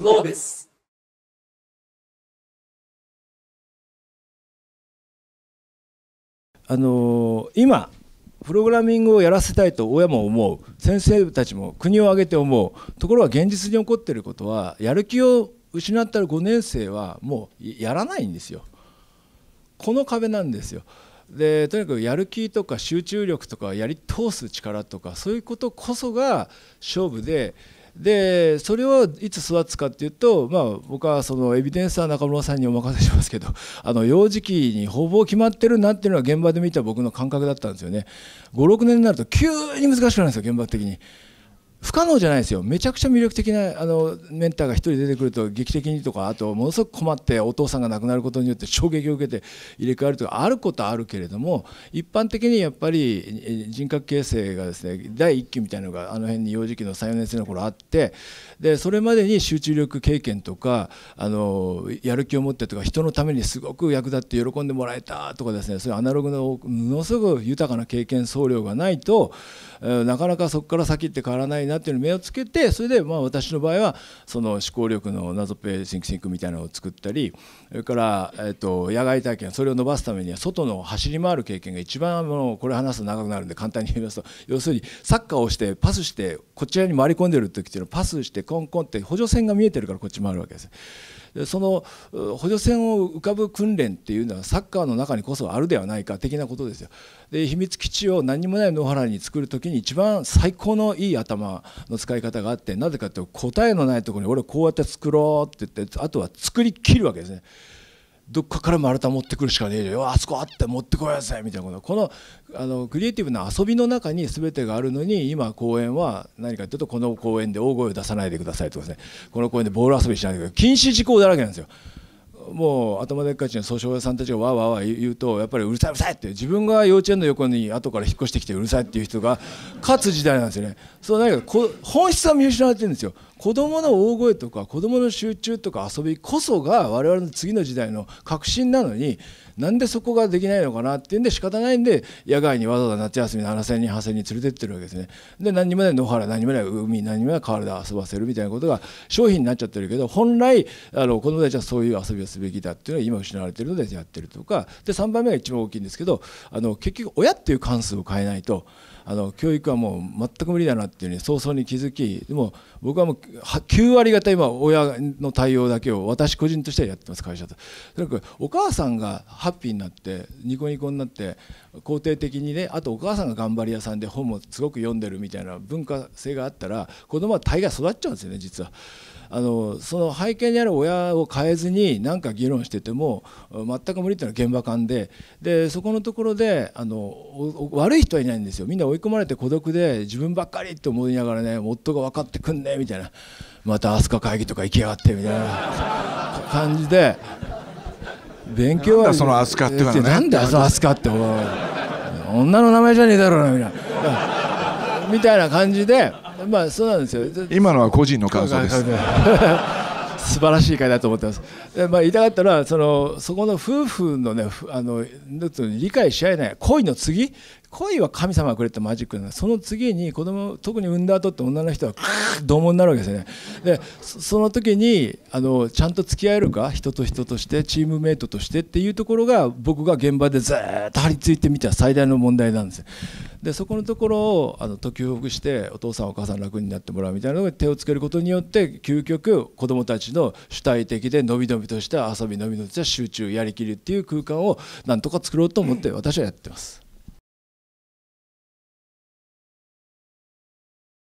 Globes. あの今プログラミングをやらせたいと親も思う先生たちも国を挙げて思うところが現実に起こっていることはやる気を失った5年生はもうやらないんですよ。この壁なんですよでとにかくやる気とか集中力とかやり通す力とかそういうことこそが勝負ででそれをいつ育つかっていうと、まあ、僕はそのエビデンスは中村さんにお任せしますけど あの幼児期にほぼ決まってるなっていうのは現場で見た僕の感覚だったんですよね56年になると急に難しくなるんですよ現場的に。不可能じゃないですよめちゃくちゃ魅力的なあのメンターが1人出てくると劇的にとかあとものすごく困ってお父さんが亡くなることによって衝撃を受けて入れ替わるとかあることはあるけれども一般的にやっぱり人格形成がですね第1期みたいなのがあの辺に幼児期の34年生の頃あってでそれまでに集中力経験とかあのやる気を持ってとか人のためにすごく役立って喜んでもらえたとかですねそういうアナログのものすごく豊かな経験総量がないとなかなかそこから先って変わらないになっているの目をつけてそれでまあ私の場合はその思考力の謎ペシンクシンクみたいなのを作ったりそれからえと野外体験それを伸ばすためには外の走り回る経験が一番もうこれ話すと長くなるんで簡単に言いますと要するにサッカーをしてパスしてこちらに回り込んでる時っていうのはパスしてコンコンって補助線が見えてるからこっち回るわけです。その補助線を浮かぶ訓練っていうのはサッカーの中にこそあるではないか的なことですよ。で秘密基地を何もない野原に作る時に一番最高のいい頭の使い方があってなぜかというと答えのないところに俺こうやって作ろうって言ってあとは作りきるわけですね。どっかから丸太持ってくるしかねえじゃんあそこあって持ってこよやぜみたいなことこのあのクリエイティブな遊びの中に全てがあるのに今公園は何かというとこの公園で大声を出さないでくださいとかですねこの公園でボール遊びしないでください禁止事項だらけなんですよ。もう頭でっかちの訴訟屋さんたちがわーわーわー言うとやっぱりうるさいうるさいって自分が幼稚園の横に後から引っ越してきてうるさいっていう人が勝つ時代なんですよねそうだけど本質は見失われてるんですよ子どもの大声とか子どもの集中とか遊びこそが我々の次の時代の核心なのになんでそこができないのかなっていうんで仕方ないんで野外にわざわざ夏休み7000人8000人連れてってるわけですねで何にもない野原何もない海何もない川で遊ばせるみたいなことが商品になっちゃってるけど本来あの子どもたちはそういう遊びをするすべきだっていうのは今失われてるのでやってるとかで3番目が一番大きいんですけどあの結局親っていう関数を変えないとあの教育はもう全く無理だなっていうに早々に気づきでも僕はもう9割方今親の対応だけを私個人としてはやってます会社と。とにかくお母さんがハッピーになってニコニコになって肯定的にねあとお母さんが頑張り屋さんで本もすごく読んでるみたいな文化性があったら子供は大概育っちゃうんですよね実は。あのその背景にある親を変えずに何か議論してても全く無理っていうのは現場感ででそこのところであの悪い人はいないんですよみんな追い込まれて孤独で自分ばっかりって思いながらね夫が分かってくんねみたいなまた飛鳥会議とか行きやがってみたいな感じで勉強はその飛鳥ってなんね、なんで飛鳥って女の名前じゃねえだろうなみたいなみたいな感じで。まあそうなんですよ今のは個人の感想です 素晴らしい会だと思ってます。でまあ、言いたかったのはそのそこの夫婦の,、ね、あの理解し合えない恋の次恋は神様がくれたマジックなその次に子供特に産んだ後って女の人はどうもになるわけですよねでその時にあのちゃんと付き合えるか人と人としてチームメイトとしてっていうところが僕が現場でずっと張り付いてみた最大の問題なんですでそこのところをあの解きほぐしてお父さんお母さん楽になってもらうみたいなのに手をつけることによって究極子供たちの主体的でのびのびとした遊びのびのびとした集中やりきるっていう空間をなんとか作ろうと思って私はやってます。